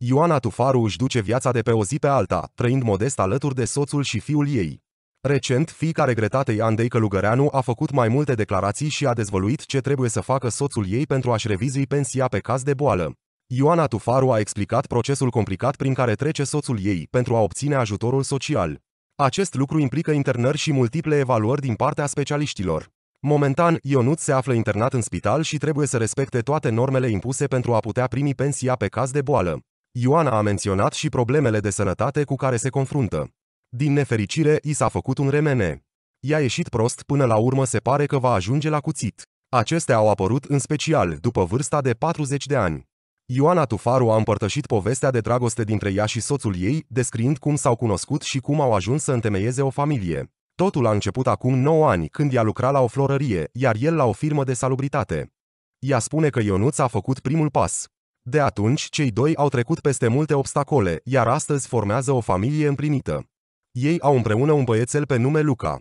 Ioana Tufaru își duce viața de pe o zi pe alta, trăind modest alături de soțul și fiul ei. Recent, fiica regretatei Andei Călugăreanu a făcut mai multe declarații și a dezvăluit ce trebuie să facă soțul ei pentru a-și revizui pensia pe caz de boală. Ioana Tufaru a explicat procesul complicat prin care trece soțul ei pentru a obține ajutorul social. Acest lucru implică internări și multiple evaluări din partea specialiștilor. Momentan, Ionut se află internat în spital și trebuie să respecte toate normele impuse pentru a putea primi pensia pe caz de boală. Ioana a menționat și problemele de sănătate cu care se confruntă. Din nefericire, i s-a făcut un remene. I-a ieșit prost, până la urmă se pare că va ajunge la cuțit. Acestea au apărut în special după vârsta de 40 de ani. Ioana Tufaru a împărtășit povestea de dragoste dintre ea și soțul ei, descriind cum s-au cunoscut și cum au ajuns să întemeieze o familie. Totul a început acum 9 ani, când ea lucra la o florărie, iar el la o firmă de salubritate. Ea spune că Ionuț a făcut primul pas. De atunci, cei doi au trecut peste multe obstacole, iar astăzi formează o familie împlinită. Ei au împreună un băiețel pe nume Luca.